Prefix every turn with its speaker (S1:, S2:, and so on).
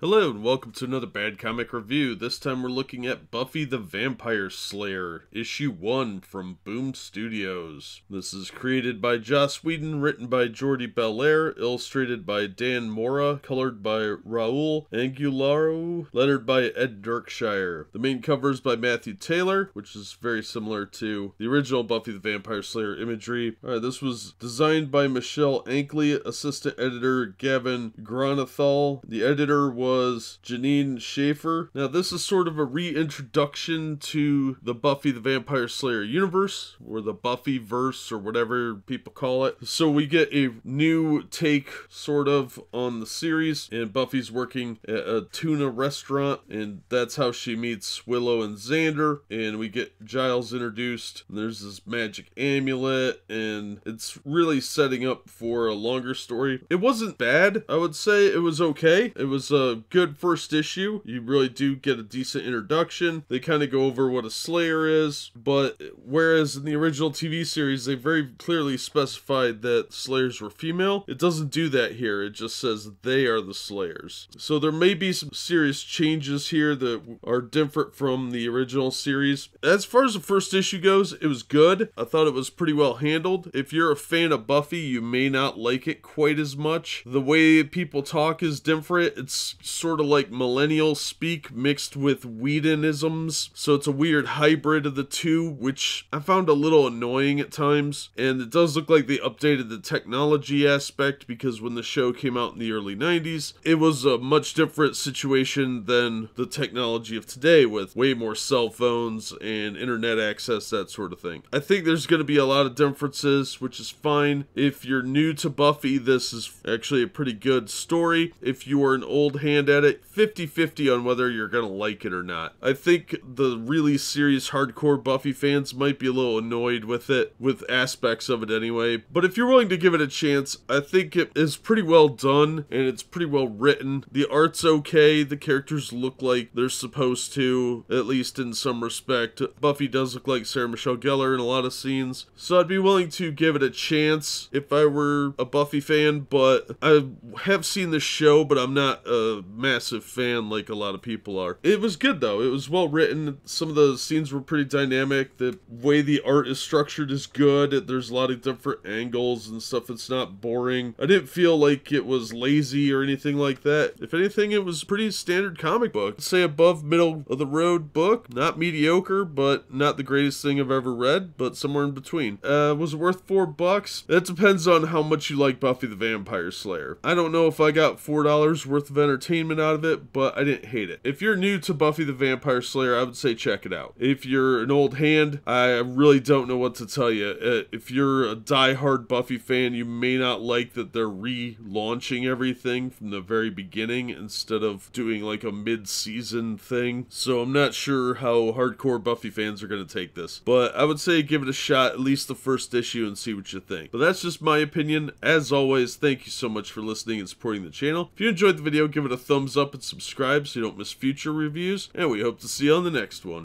S1: Hello and welcome to another Bad Comic Review. This time we're looking at Buffy the Vampire Slayer, Issue 1 from Boom Studios. This is created by Joss Whedon, written by Jordi Belair, illustrated by Dan Mora, colored by Raul Angularo, lettered by Ed Dirkshire. The main cover is by Matthew Taylor, which is very similar to the original Buffy the Vampire Slayer imagery. Alright, this was designed by Michelle Ankley, assistant editor Gavin Granathal. The editor was was Janine Schaefer. Now, this is sort of a reintroduction to the Buffy the Vampire Slayer universe, or the Buffy verse, or whatever people call it. So we get a new take, sort of, on the series, and Buffy's working at a tuna restaurant, and that's how she meets Willow and Xander, and we get Giles introduced. There's this magic amulet, and it's really setting up for a longer story. It wasn't bad, I would say. It was okay. It was a uh, good first issue. You really do get a decent introduction. They kind of go over what a Slayer is, but whereas in the original TV series, they very clearly specified that Slayers were female, it doesn't do that here. It just says they are the Slayers. So there may be some serious changes here that are different from the original series. As far as the first issue goes, it was good. I thought it was pretty well handled. If you're a fan of Buffy, you may not like it quite as much. The way people talk is different. It's sort of like millennial speak mixed with Whedonisms. So it's a weird hybrid of the two, which I found a little annoying at times. And it does look like they updated the technology aspect because when the show came out in the early 90s, it was a much different situation than the technology of today with way more cell phones and internet access, that sort of thing. I think there's going to be a lot of differences, which is fine. If you're new to Buffy, this is actually a pretty good story. If you are an old hand, hand at it, 50 50 on whether you're going to like it or not. I think the really serious hardcore Buffy fans might be a little annoyed with it, with aspects of it anyway. But if you're willing to give it a chance, I think it is pretty well done and it's pretty well written. The art's okay, the characters look like they're supposed to, at least in some respect. Buffy does look like Sarah Michelle Gellar in a lot of scenes, so I'd be willing to give it a chance if I were a Buffy fan, but I have seen the show, but I'm not a massive fan like a lot of people are. It was good though. It was well written. Some of the scenes were pretty dynamic. The way the art is structured is good. There's a lot of different angles and stuff. It's not boring. I didn't feel like it was lazy or anything like that. If anything, it was pretty standard comic book. I'd say above middle of the road book. Not mediocre, but not the greatest thing I've ever read, but somewhere in between. Uh, was worth four bucks? That depends on how much you like Buffy the Vampire Slayer. I don't know if I got four dollars worth of entertainment entertainment out of it, but I didn't hate it. If you're new to Buffy the Vampire Slayer, I would say check it out. If you're an old hand, I really don't know what to tell you. Uh, if you're a die-hard Buffy fan, you may not like that they're relaunching everything from the very beginning instead of doing like a mid-season thing. So I'm not sure how hardcore Buffy fans are going to take this, but I would say give it a shot, at least the first issue, and see what you think. But that's just my opinion. As always, thank you so much for listening and supporting the channel. If you enjoyed the video, give it a a thumbs up and subscribe so you don't miss future reviews, and we hope to see you on the next one.